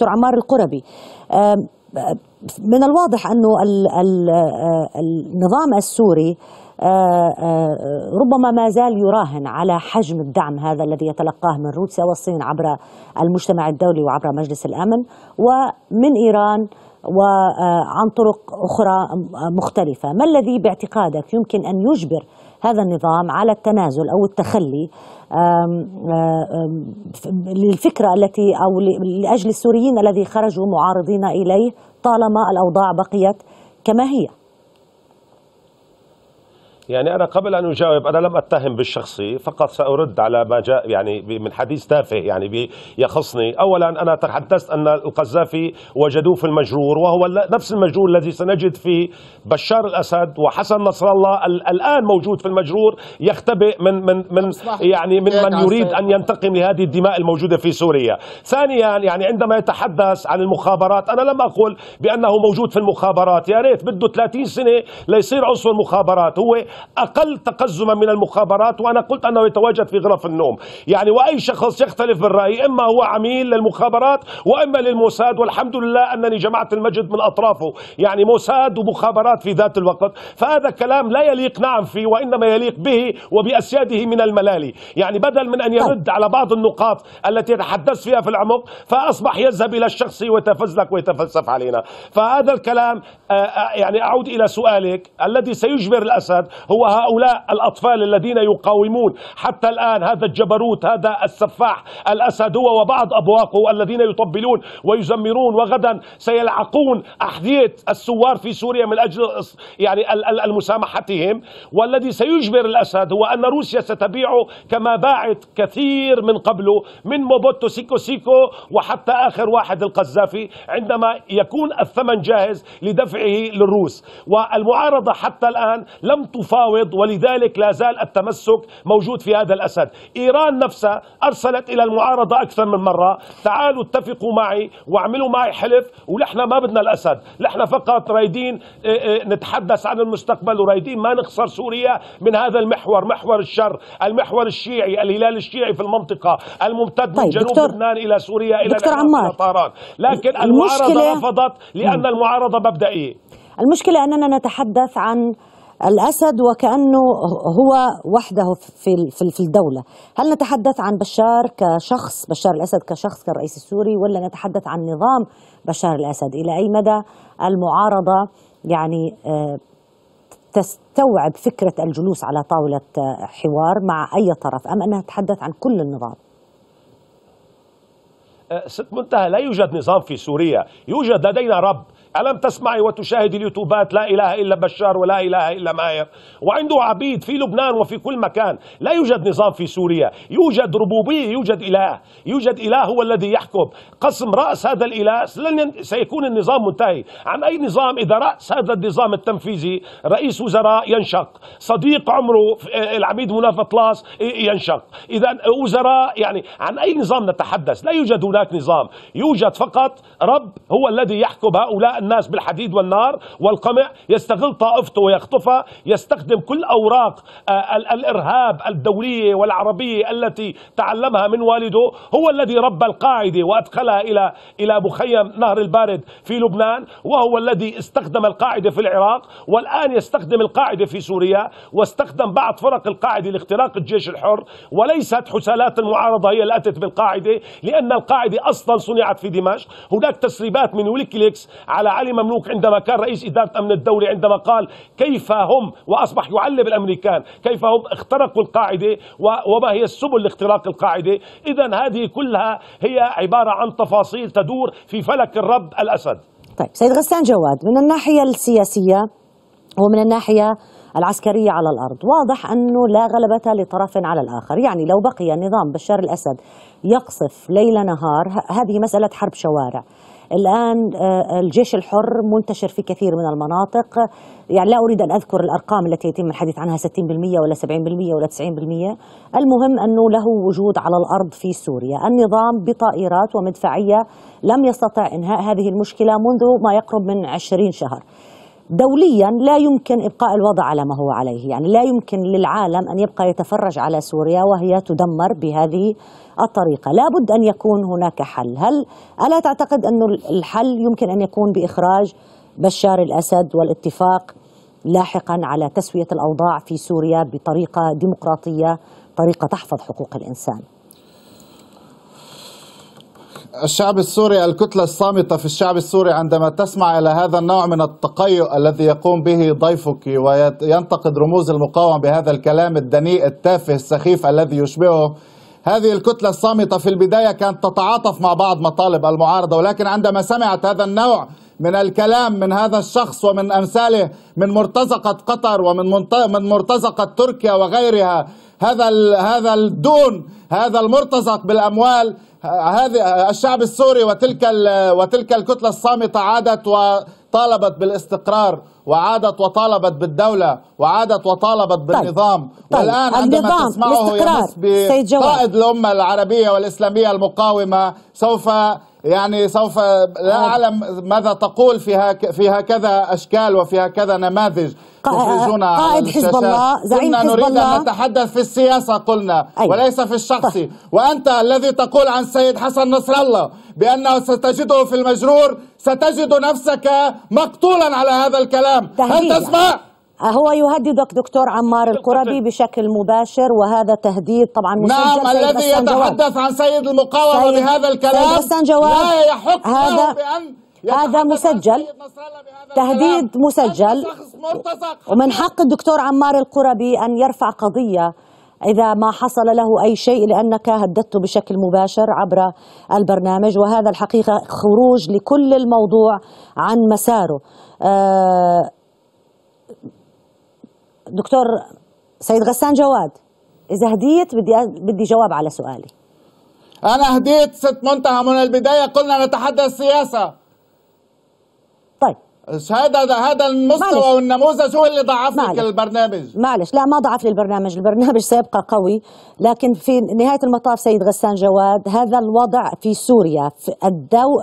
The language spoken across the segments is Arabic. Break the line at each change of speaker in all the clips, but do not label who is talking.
دكتور عمار القربي من الواضح أنه آه، النظام السوري آه، آه، ربما ما زال يراهن على حجم الدعم هذا الذي يتلقاه من روسيا والصين عبر المجتمع الدولي وعبر مجلس الأمن ومن إيران وعن طرق أخرى مختلفة ما الذي باعتقادك يمكن أن يجبر هذا النظام على التنازل أو التخلي للفكرة التي أو لأجل السوريين الذي خرجوا معارضين إليه طالما الأوضاع بقيت كما هي
يعني أنا قبل أن أجاوب أنا لم أتهم بالشخصي فقط سأرد على ما جاء يعني من حديث تافه يعني يخصني أولا أنا تحدثت أن القذافي وجدوه في المجرور وهو نفس المجرور الذي سنجد فيه بشار الأسد وحسن نصر الله الآن موجود في المجرور يختبئ من من من يعني من من يريد أن ينتقم لهذه الدماء الموجودة في سوريا ثانيا يعني عندما يتحدث عن المخابرات أنا لم أقل بأنه موجود في المخابرات يا ريت بده 30 سنة ليصير عنصر المخابرات هو أقل تقزما من المخابرات وأنا قلت أنه يتواجد في غرف النوم يعني وأي شخص يختلف بالرأي إما هو عميل للمخابرات وإما للموساد والحمد لله أنني جمعت المجد من أطرافه يعني موساد ومخابرات في ذات الوقت فهذا كلام لا يليق نعم فيه وإنما يليق به وبأسياده من الملالي يعني بدل من أن يرد على بعض النقاط التي تحدثت فيها في العمق فأصبح يذهب إلى الشخصي ويتفزلك ويتفلسف علينا فهذا الكلام آه، آه، يعني أعود إلى سؤالك الذي سيجبر الأسد هو هؤلاء الأطفال الذين يقاومون حتى الآن هذا الجبروت هذا السفاح الأسد هو وبعض أبواقه الذين يطبلون ويزمرون وغدا سيلعقون أحذية السوار في سوريا من أجل يعني المسامحتهم والذي سيجبر الأسد هو أن روسيا ستبيعه كما باعت كثير من قبله من موبوتو سيكو سيكو وحتى آخر واحد القذافي عندما يكون الثمن جاهز لدفعه للروس والمعارضة حتى الآن لم تف متفاوض ولذلك لا زال التمسك موجود في هذا الأسد إيران نفسها أرسلت إلى المعارضة أكثر من مرة تعالوا اتفقوا معي واعملوا معي حلف ونحن ما بدنا الأسد نحن فقط رايدين إيه، إيه، نتحدث عن المستقبل ورايدين ما نخسر سوريا من هذا المحور محور الشر المحور الشيعي الهلال الشيعي في المنطقة الممتد طيب جنوب دكتور لبنان إلى سوريا إلى دكتور عمار طهران لكن المعارضة رفضت لأن المعارضة مبدئية
المشكلة أننا نتحدث عن الأسد وكأنه هو وحده في في الدولة هل نتحدث عن بشار كشخص بشار الأسد كشخص كالرئيس السوري ولا نتحدث عن نظام بشار الأسد إلى أي مدى المعارضة يعني آه، تستوعب فكرة الجلوس على طاولة آه، حوار مع أي طرف أم أنها تتحدث عن كل النظام
آه، ست منتهى لا يوجد نظام في سوريا يوجد لدينا رب ألم تسمعي وتشاهدي اليوتيوبات لا إله إلا بشار ولا إله إلا ماير وعنده عبيد في لبنان وفي كل مكان لا يوجد نظام في سوريا يوجد ربوبية يوجد إله يوجد إله هو الذي يحكم قسم رأس هذا الإله لن سيكون النظام منتهي عن أي نظام إذا رأس هذا النظام التنفيذي رئيس وزراء ينشق صديق عمره العميد مناف طلاس ينشق إذا وزراء يعني عن أي نظام نتحدث لا يوجد هناك نظام يوجد فقط رب هو الذي يحكم هؤلاء الناس بالحديد والنار والقمع يستغل طائفته ويخطفها يستخدم كل أوراق آه، الإرهاب الدولية والعربية التي تعلمها من والده هو الذي ربى القاعدة وأدخلها إلى إلى مخيم نهر البارد في لبنان وهو الذي استخدم القاعدة في العراق والآن يستخدم القاعدة في سوريا واستخدم بعض فرق القاعدة لاختراق الجيش الحر وليست حسالات المعارضة هي اللي أتت بالقاعدة لأن القاعدة أصلا صنعت في دمشق هناك تسريبات من ويكيليكس على علي مملوك عندما كان رئيس إدارة أمن الدولة عندما قال كيف هم وأصبح يعلم الأمريكان كيف هم اخترقوا القاعدة وما هي السبل لاختراق القاعدة إذا هذه كلها هي عبارة عن تفاصيل تدور في فلك الرب الأسد
طيب سيد غسان جواد من الناحية السياسية ومن الناحية العسكرية على الأرض واضح أنه لا غلبة لطرف على الآخر يعني لو بقي نظام بشار الأسد يقصف ليل نهار هذه مسألة حرب شوارع الآن آه، الجيش الحر منتشر في كثير من المناطق يعني لا أريد أن أذكر الأرقام التي يتم الحديث عنها 60% ولا 70% ولا 90% المهم أنه له وجود على الأرض في سوريا النظام بطائرات ومدفعية لم يستطع إنهاء هذه المشكلة منذ ما يقرب من 20 شهر دوليا لا يمكن ابقاء الوضع على ما هو عليه، يعني لا يمكن للعالم ان يبقى يتفرج على سوريا وهي تدمر بهذه الطريقه، لابد ان يكون هناك حل، هل الا تعتقد انه الحل يمكن ان يكون باخراج بشار الاسد والاتفاق لاحقا على تسويه الاوضاع في سوريا بطريقه ديمقراطيه، طريقه تحفظ
حقوق الانسان؟ الشعب السوري الكتلة الصامتة في الشعب السوري عندما تسمع إلى هذا النوع من التقيؤ الذي يقوم به ضيفك وينتقد رموز المقاومة بهذا الكلام الدنيء التافه السخيف الذي يشبهه هذه الكتلة الصامتة في البداية كانت تتعاطف مع بعض مطالب المعارضة ولكن عندما سمعت هذا النوع من الكلام من هذا الشخص ومن أمثاله من مرتزقة قطر ومن من مرتزقة تركيا وغيرها هذا هذا الدون هذا المرتزق بالاموال هذا الشعب السوري وتلك وتلك الكتله الصامته عادت وطالبت بالاستقرار وعادت وطالبت بالدولة وعادت وطالبت طيب، بالنظام طيب. والآن طيب. عندما تسمعه يمس بقائد الأمة العربية والإسلامية المقاومة سوف يعني سوف لا طيب. أعلم ماذا تقول في هك في هكذا أشكال وفي هكذا نماذج يخرجون قائد حزب الله زعيم حزب نريد الله أن نتحدث في السياسة قلنا أيوة. وليس في الشخصي طيب. وأنت الذي تقول عن السيد حسن نصر الله بأنه ستجده في المجرور ستجد نفسك مقتولا على هذا الكلام الكلام هل يعني. تسمع؟
آه، هو يهددك دكتور عمار القربي بشكل مباشر وهذا تهديد طبعا مسجل نعم الذي يتحدث
عن سيد المقاومه سيد بهذا الكلام سيد لا يحق هذا بان هذا مسجل تهديد مسجل ومن حق
الدكتور عمار القربي ان يرفع قضيه إذا ما حصل له أي شيء لأنك هددته بشكل مباشر عبر البرنامج وهذا الحقيقة خروج لكل الموضوع عن مساره آه، دكتور سيد غسان جواد إذا هديت بدي
بدي جواب على سؤالي أنا هديت ست منتهى من البداية قلنا نتحدث سياسة طيب هذا هذا المستوى والنموذج هو اللي ضعف لك البرنامج
معلش لا ما ضعف لي البرنامج البرنامج سيبقى قوي لكن في نهايه المطاف سيد غسان جواد هذا الوضع في سوريا في الدو...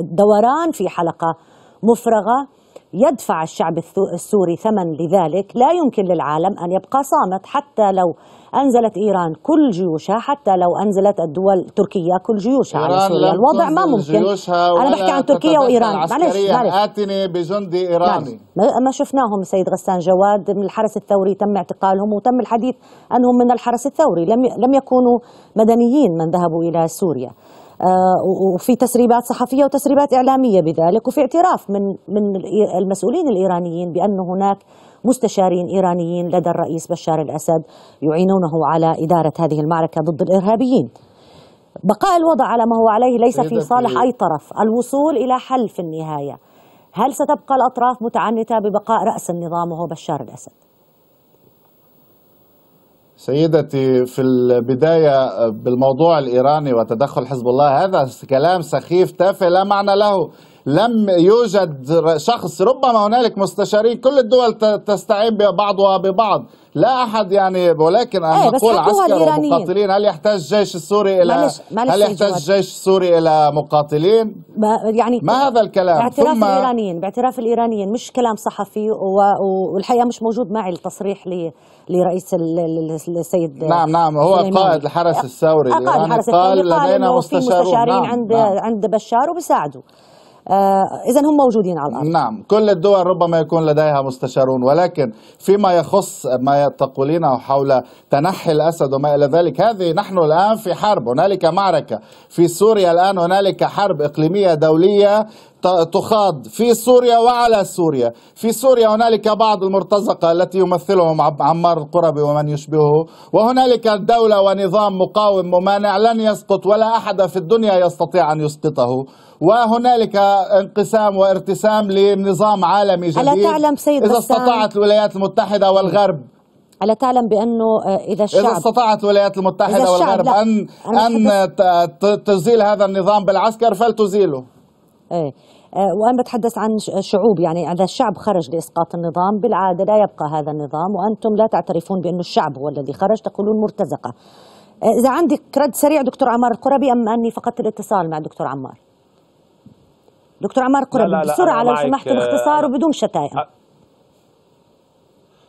الدوران في حلقه مفرغه يدفع الشعب السوري ثمن لذلك لا يمكن للعالم أن يبقى صامت حتى لو أنزلت إيران كل جيوشها حتى لو أنزلت الدول تركيا كل جيوشها على سوريا الوضع ما ممكن أنا بحكي عن تركيا وإيران معلش معلش آتني
بجندي إيراني
ما شفناهم سيد غسان جواد من الحرس الثوري تم اعتقالهم وتم الحديث أنهم من الحرس الثوري لم لم يكونوا مدنيين من ذهبوا إلى سوريا آه، وفي تسريبات صحفيه وتسريبات اعلاميه بذلك وفي اعتراف من من المسؤولين الايرانيين بان هناك مستشارين ايرانيين لدى الرئيس بشار الاسد يعينونه على اداره هذه المعركه ضد الارهابيين. بقاء الوضع على ما هو عليه ليس في صالح اي طرف، الوصول الى حل في النهايه. هل ستبقى الاطراف متعنته ببقاء راس النظام وهو بشار الاسد؟
سيدتي في البداية بالموضوع الإيراني وتدخل حزب الله هذا كلام سخيف تافه لا معنى له لم يوجد شخص ربما هنالك مستشارين كل الدول تستعين بعضها ببعض لا احد يعني ولكن ان ايه عسكر ومقاتلين هل يحتاج الجيش السوري الى مالش مالش هل يحتاج الجيش السوري الى مقاتلين ما يعني ما هذا الكلام باعتراف ثم الايرانيين
باعتراف الايرانيين مش كلام صحفي والحقيقه مش موجود معي التصريح لي لرئيس السيد نعم نعم هو قائد الحرس الثوري الايراني قال لدينا مستشارون مستشارين نعم عند نعم عند بشار وبيساعده آه، إذا هم موجودين على الأرض نعم
كل الدول ربما يكون لديها مستشارون ولكن فيما يخص ما تقولينه حول تنحي الأسد وما إلى ذلك هذه نحن الآن في حرب هنالك معركة في سوريا الآن هنالك حرب إقليمية دولية تخاض في سوريا وعلى سوريا في سوريا هنالك بعض المرتزقة التي يمثلهم عمار القربي ومن يشبهه وهنالك دولة ونظام مقاوم ممانع لن يسقط ولا أحد في الدنيا يستطيع أن يسقطه وهنالك انقسام وارتسام لنظام عالمي جديد ألا تعلم سيد إذا استطاعت الولايات المتحدة والغرب ألا تعلم بأنه آه، إذا الشعب إذا استطاعت الولايات المتحدة والغرب أن, أن تزيل هذا النظام بالعسكر فلتزيله
ايه آه، وانا بتحدث عن شعوب يعني هذا الشعب خرج لاسقاط النظام بالعاده لا يبقى هذا النظام وانتم لا تعترفون بانه الشعب هو الذي خرج تقولون مرتزقه آه، اذا عندك رد سريع دكتور عمار القربي ام اني فقدت الاتصال مع دكتور عمار دكتور عمار القربي بسرعه لو سمحت باختصار آه، وبدون شتائم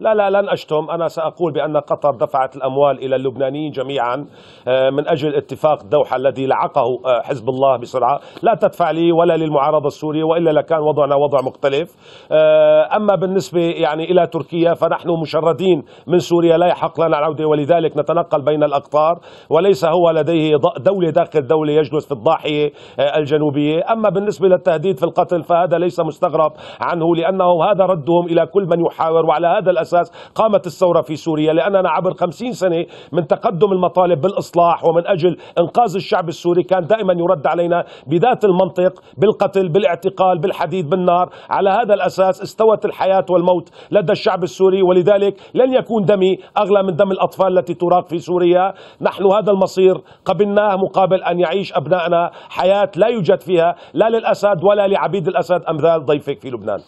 لا لا لن أشتم أنا سأقول بأن قطر دفعت الأموال إلى اللبنانيين جميعا آه، من أجل اتفاق الدوحة الذي لعقه آه، حزب الله بسرعة لا تدفع لي ولا للمعارضة السورية وإلا لكان وضعنا وضع مختلف آه، أما بالنسبة يعني إلى تركيا فنحن مشردين من سوريا لا يحق لنا العودة ولذلك نتنقل بين الأقطار وليس هو لديه دولة داخل دولة يجلس في الضاحية الجنوبية أما بالنسبة للتهديد في القتل فهذا ليس مستغرب عنه لأنه هذا ردهم إلى كل من يحاور وعلى هذا الأساس قامت الثورة في سوريا لأننا عبر خمسين سنة من تقدم المطالب بالإصلاح ومن أجل إنقاذ الشعب السوري كان دائما يرد علينا بذات المنطق بالقتل بالاعتقال بالحديد بالنار على هذا الأساس استوت الحياة والموت لدى الشعب السوري ولذلك لن يكون دمي أغلى من دم الأطفال التي تراق في سوريا نحن هذا المصير قبلناه مقابل أن يعيش أبنائنا حياة لا يوجد فيها لا للأسد ولا لعبيد الأسد أمثال ضيفك في لبنان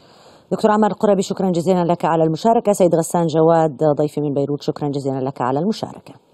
دكتور عمر القربي شكرا جزيلا لك على المشاركة سيد غسان جواد ضيفي من بيروت شكرا جزيلا لك على المشاركة